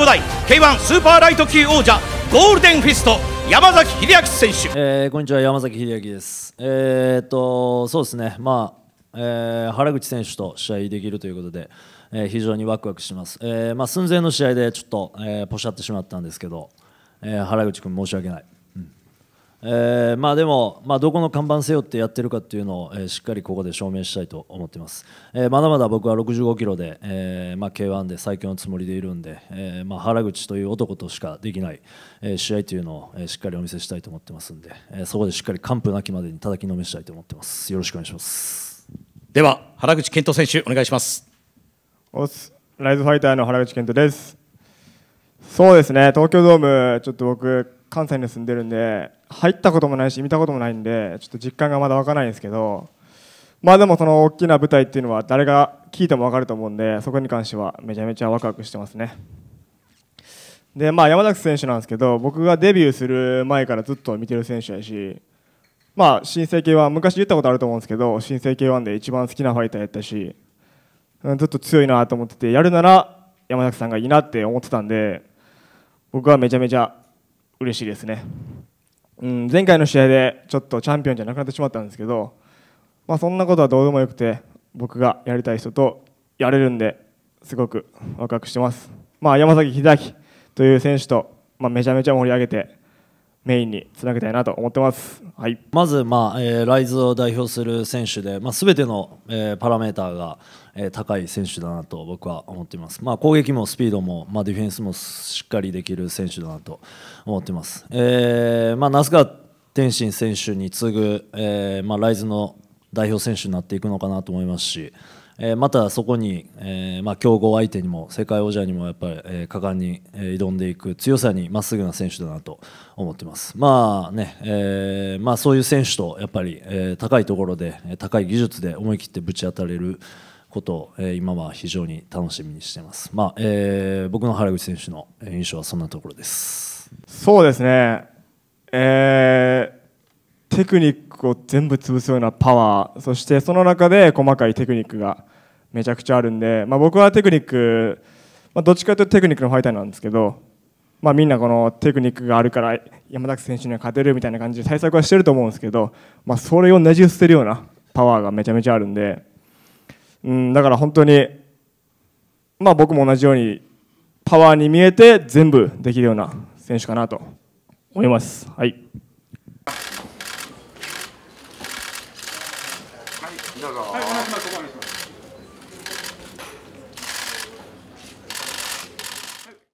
5代 K1 スーパーライト級王者ゴールデンフィスト山崎秀明選手、えー、こんにちは山崎秀明ですえー、っとそうですねまあ、えー、原口選手と試合できるということで、えー、非常にワクワクします、えーまあ、寸前の試合でちょっと、えー、ポシャってしまったんですけど、えー、原口君申し訳ないえー、まあでも、まあ、どこの看板背負ってやってるかっていうのを、えー、しっかりここで証明したいと思ってます、えー、まだまだ僕は65キロで、えーまあ、k 1で最強のつもりでいるんで、えーまあ、原口という男としかできない、えー、試合というのを、えー、しっかりお見せしたいと思ってますんで、えー、そこでしっかり完膚なきまでに叩きのめしたいと思ってますよろしくお願いしますでは原口健人選手お願いしますおすライズファイターの原口健人ですそうですね東京ドームちょっと僕関西に住んでるんで入ったこともないし見たこともないんでちょっと実感がまだ湧かないんですけどまあでもその大きな舞台っていうのは誰が聞いても分かると思うんでそこに関してはめちゃめちゃワクワクしてますねでまあ山崎選手なんですけど僕がデビューする前からずっと見てる選手やしまあ新生 K1 昔言ったことあると思うんですけど新生 K1 で一番好きなファイターやったしずっと強いなと思っててやるなら山崎さんがいいなって思ってたんで僕はめちゃめちゃ嬉しいですね、うん、前回の試合でちょっとチャンピオンじゃなくなってしまったんですけど、まあ、そんなことはどうでもよくて僕がやりたい人とやれるんですごくワクワクしてます、まあ、山崎秀明という選手と、まあ、めちゃめちゃ盛り上げてメインにつなげたいなと思ってます、はい、まず、まあえー、ライズを代表する選手で、まあ、全ての、えー、パラメーターが、えー、高い選手だなと僕は思っています、まあ、攻撃もスピードも、まあ、ディフェンスもしっかりできる選手だなと思っています、えーまあ、那須川天心選手に次ぐ、えーまあ、ライズの代表選手になっていくのかなと思いますし、えー、またそこに、えーまあ、強豪相手にも世界王者にもやっぱり、えー、果敢に、え挑んでいく強さにまっすぐな選手だなと思ってます。まあね、えーまあ、そういう選手とやっぱり、えー、高いところで高い技術で思い切ってぶち当たれることを、えー、今は非常に楽しみにしています。まあえー、僕の原口選手の印象はそんなところです。そうですね、えー、テクニックを全部潰すようなパワーそしてその中で細かいテクニックがめちゃくちゃあるんで、まあ、僕はテクニック、まあ、どっちかというとテクニックのファイターなんですけど、まあ、みんなこのテクニックがあるから山崎選手には勝てるみたいな感じで対策はしてると思うんですけど、まあ、それをねじ伏せるようなパワーがめちゃめちゃあるんで、うん、だから本当に、まあ、僕も同じようにパワーに見えて全部できるような選手かなと思います。はい、はい、どうぞ。はい、お願いします。